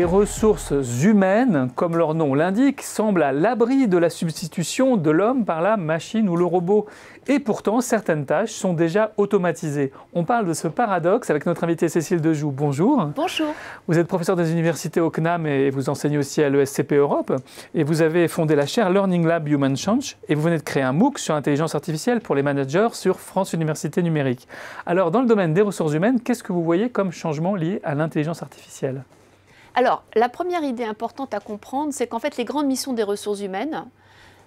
les ressources humaines, comme leur nom l'indique, semblent à l'abri de la substitution de l'homme par la machine ou le robot. Et pourtant, certaines tâches sont déjà automatisées. On parle de ce paradoxe avec notre invitée Cécile Dejoux. Bonjour. Bonjour. Vous êtes professeur des universités au CNAM et vous enseignez aussi à l'ESCP Europe. Et vous avez fondé la chaire Learning Lab Human Change. Et vous venez de créer un MOOC sur l'intelligence artificielle pour les managers sur France Université Numérique. Alors, dans le domaine des ressources humaines, qu'est-ce que vous voyez comme changement lié à l'intelligence artificielle alors, la première idée importante à comprendre, c'est qu'en fait, les grandes missions des ressources humaines,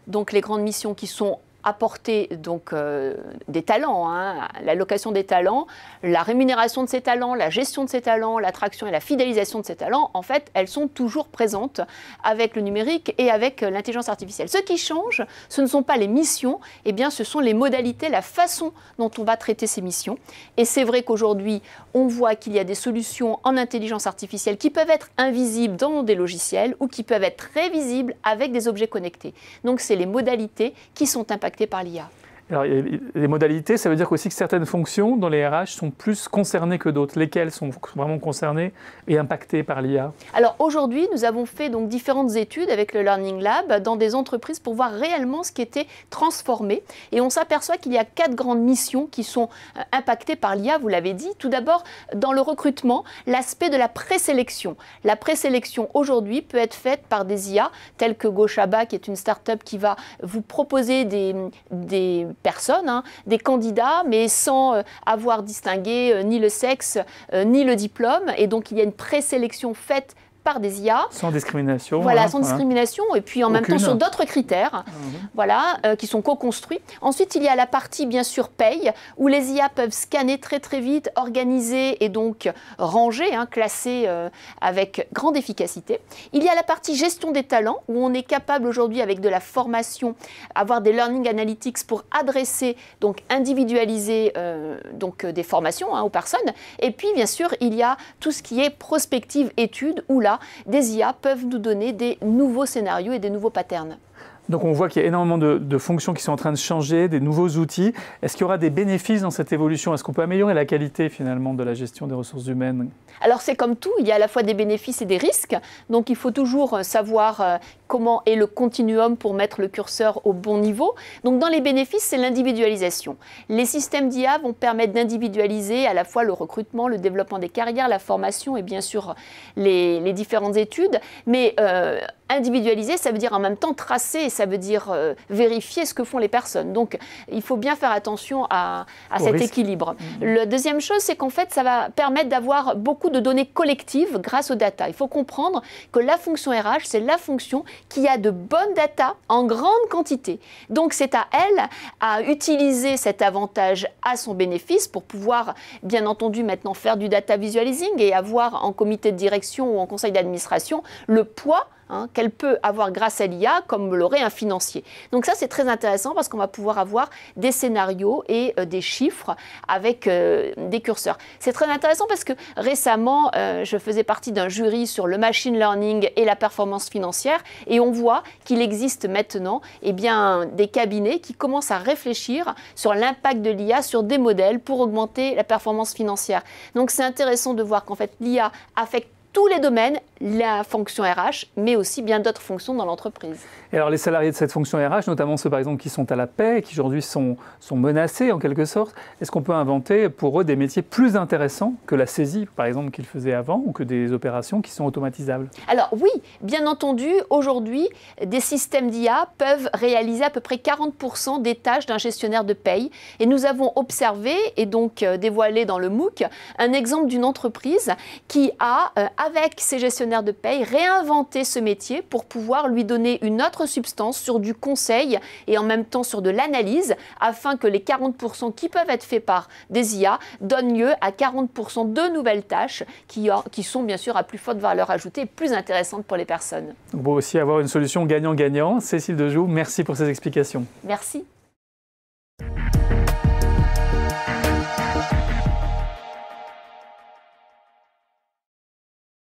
donc les grandes missions qui sont apporter donc euh, des talents, hein, location des talents, la rémunération de ces talents, la gestion de ces talents, l'attraction et la fidélisation de ces talents, en fait, elles sont toujours présentes avec le numérique et avec euh, l'intelligence artificielle. Ce qui change, ce ne sont pas les missions, et eh bien, ce sont les modalités, la façon dont on va traiter ces missions. Et c'est vrai qu'aujourd'hui, on voit qu'il y a des solutions en intelligence artificielle qui peuvent être invisibles dans des logiciels ou qui peuvent être très visibles avec des objets connectés. Donc, c'est les modalités qui sont impactées par l'IA alors, les modalités, ça veut dire aussi que certaines fonctions dans les RH sont plus concernées que d'autres. Lesquelles sont vraiment concernées et impactées par l'IA Alors aujourd'hui, nous avons fait donc différentes études avec le Learning Lab dans des entreprises pour voir réellement ce qui était transformé. Et on s'aperçoit qu'il y a quatre grandes missions qui sont euh, impactées par l'IA, vous l'avez dit. Tout d'abord, dans le recrutement, l'aspect de la présélection. La présélection aujourd'hui peut être faite par des IA telles que Goshaba, qui est une start-up qui va vous proposer des personnes, hein, des candidats, mais sans euh, avoir distingué euh, ni le sexe, euh, ni le diplôme. Et donc il y a une présélection faite par des IA. Sans discrimination. Voilà, hein, sans discrimination, et puis en même temps sur d'autres critères, ah voilà, euh, qui sont co-construits. Ensuite, il y a la partie, bien sûr, paye, où les IA peuvent scanner très très vite, organiser et donc ranger, hein, classer euh, avec grande efficacité. Il y a la partie gestion des talents, où on est capable aujourd'hui, avec de la formation, avoir des learning analytics pour adresser, donc individualiser euh, donc, des formations hein, aux personnes. Et puis, bien sûr, il y a tout ce qui est prospective études où là, des IA peuvent nous donner des nouveaux scénarios et des nouveaux patterns. Donc on voit qu'il y a énormément de, fonctions qui sont en train de changer, des nouveaux outils. Est-ce qu'il y aura des bénéfices dans cette évolution Est-ce qu'on peut améliorer la qualité finalement de la gestion des ressources humaines Alors c'est comme tout, il y a à la fois des bénéfices et des risques. Donc il faut toujours euh, savoir euh, comment est le continuum pour mettre le curseur au bon niveau. Donc dans les bénéfices, c'est l'individualisation. Les systèmes d'IA vont permettre d'individualiser à la fois le recrutement, le développement des carrières, la formation et bien sûr les, différentes études. Mais euh, Individualiser, ça veut dire en même temps tracer, ça veut dire euh, vérifier ce que font les personnes. Donc, il faut bien faire attention à, à cet équilibre. Mhm. Le La deuxième chose, c'est qu'en fait, ça va permettre d'avoir beaucoup de données collectives grâce aux data. Il faut comprendre que la fonction RH, c'est la fonction qui a de bonnes data en grande quantité. Donc, c'est à elle à utiliser cet avantage à son bénéfice pour pouvoir, bien entendu, maintenant faire du data visualizing et avoir en comité de direction ou en conseil d'administration le poids Hein, qu'elle peut avoir grâce à l'IA, comme l'aurait un financier. Donc ça, c'est très intéressant parce qu'on va pouvoir avoir des scénarios et euh, des chiffres avec euh, des curseurs. C'est très intéressant parce que récemment, euh, je faisais partie d'un jury sur le machine learning et la performance financière, et on voit qu'il existe maintenant eh bien, des cabinets qui commencent à réfléchir sur l'impact de l'IA sur des modèles pour augmenter la performance financière. Donc c'est intéressant de voir qu'en fait l'IA affecte tous les domaines la fonction RH, mais aussi bien d'autres fonctions dans l'entreprise. Et alors les salariés de cette fonction RH, notamment ceux par exemple qui sont à la paix, qui aujourd'hui sont, menacés en quelque sorte, est-ce qu'on peut inventer pour eux des métiers plus intéressants que la saisie par exemple qu'ils faisaient avant ou que des opérations qui sont automatisables Alors oui, bien entendu, aujourd'hui, des systèmes d'IA peuvent réaliser à peu près 40% des tâches d'un gestionnaire de paye. Et nous avons observé et donc euh, dévoilé dans le MOOC un exemple d'une entreprise qui a, euh, avec ses gestionnaires de paye réinventer ce métier pour pouvoir lui donner une autre substance sur du conseil et en même temps sur de l'analyse afin que les 40% qui peuvent être faits par des IA donnent lieu à 40% de nouvelles tâches qui, qui, sont bien sûr à plus forte valeur ajoutée et plus intéressantes pour les personnes. On peut aussi avoir une solution gagnant-gagnant. Cécile Dejoux, merci pour ces explications. Merci.